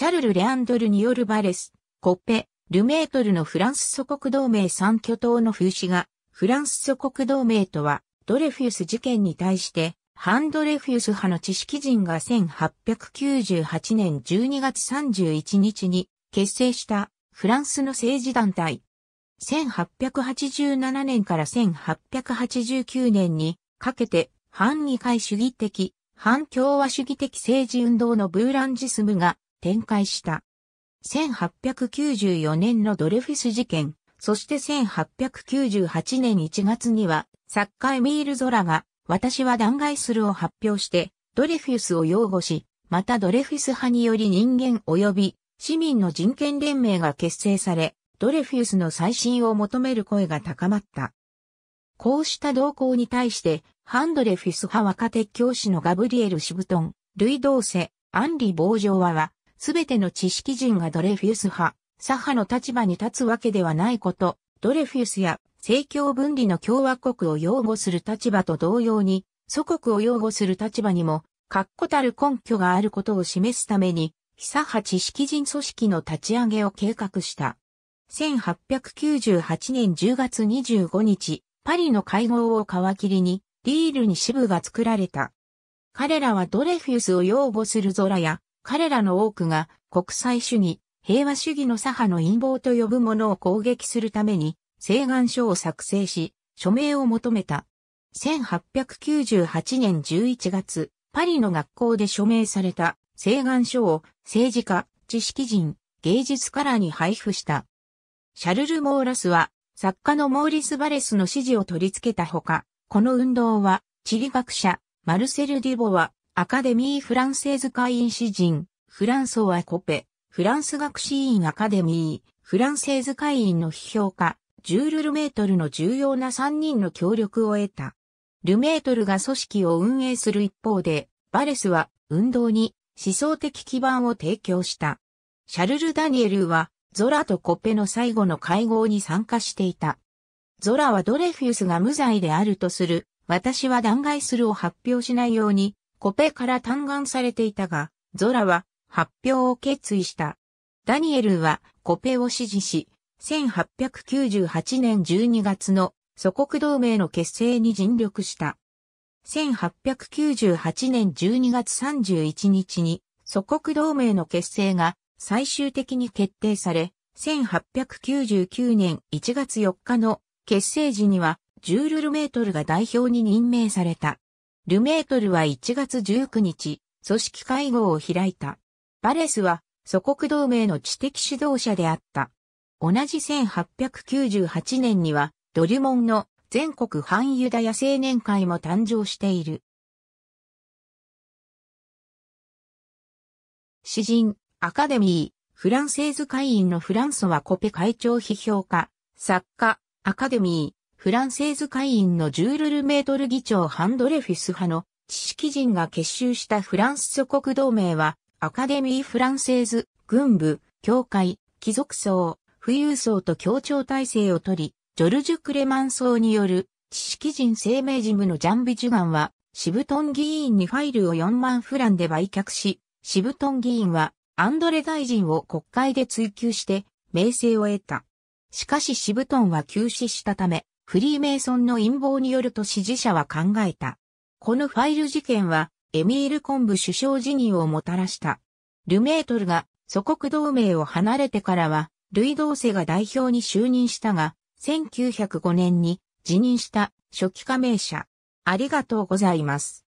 シャルル・レアンドルによるバレス、コッペ、ルメートルのフランス祖国同盟三巨頭の風刺が、フランス祖国同盟とは、ドレフィウス事件に対して、ハンドレフィウス派の知識人が1898年12月31日に結成したフランスの政治団体。1887年から1889年にかけて反議会主義的、反共和主義的政治運動のブーランジスムが展開した。1894年のドレフィス事件、そして1898年1月には、作家エミール・ゾラが、私は弾劾するを発表して、ドレフィスを擁護し、またドレフィス派により人間及び市民の人権連盟が結成され、ドレフィスの再審を求める声が高まった。こうした動向に対して、ハンドレフィス派若手教師のガブリエル・シブトン、ルイ・ドーセ、アンリ・ボージョワは、すべての知識人がドレフィウス派、左派の立場に立つわけではないこと、ドレフィウスや政教分離の共和国を擁護する立場と同様に、祖国を擁護する立場にも、確固たる根拠があることを示すために、左派知識人組織の立ち上げを計画した。1898年10月25日、パリの会合を皮切りに、リールに支部が作られた。彼らはドレフィウスを擁護するゾラや、彼らの多くが国際主義、平和主義の左派の陰謀と呼ぶものを攻撃するために、請願書を作成し、署名を求めた。1898年11月、パリの学校で署名された請願書を政治家、知識人、芸術家らに配布した。シャルル・モーラスは作家のモーリス・バレスの指示を取り付けたほか、この運動は地理学者、マルセル・デュボはアカデミー・フランセーズ会員詩人、フランソワ・コペ、フランス学士院アカデミー、フランセーズ会員の批評家、ジュール・ルメートルの重要な3人の協力を得た。ルメートルが組織を運営する一方で、バレスは運動に思想的基盤を提供した。シャルル・ダニエルは、ゾラとコペの最後の会合に参加していた。ゾラはドレフィウスが無罪であるとする、私は弾劾するを発表しないように、コペから嘆願されていたが、ゾラは発表を決意した。ダニエルはコペを支持し、1898年12月の祖国同盟の結成に尽力した。1898年12月31日に祖国同盟の結成が最終的に決定され、1899年1月4日の結成時にはジュールルメートルが代表に任命された。ルメートルは1月19日、組織会合を開いた。バレスは、祖国同盟の知的指導者であった。同じ1898年には、ドリュモンの全国反ユダヤ青年会も誕生している。詩人、アカデミー、フランセーズ会員のフランソワコペ会長批評家、作家、アカデミー、フランセーズ会員のジュール・ルメートル議長ハンドレフィス派の知識人が結集したフランス諸国同盟は、アカデミー・フランセーズ、軍部、教会、貴族層、富裕層と協調体制をとり、ジョルジュ・クレマン層による知識人生命事務のジャンビ・ジュガンは、シブトン議員にファイルを4万フランで売却し、シブトン議員はアンドレ大臣を国会で追及して、名声を得た。しかしシブトンは休止したため、フリーメイソンの陰謀によると支持者は考えた。このファイル事件は、エミール・コンブ首相辞任をもたらした。ルメートルが祖国同盟を離れてからは、ルイ・ドーセが代表に就任したが、1905年に辞任した初期加盟者。ありがとうございます。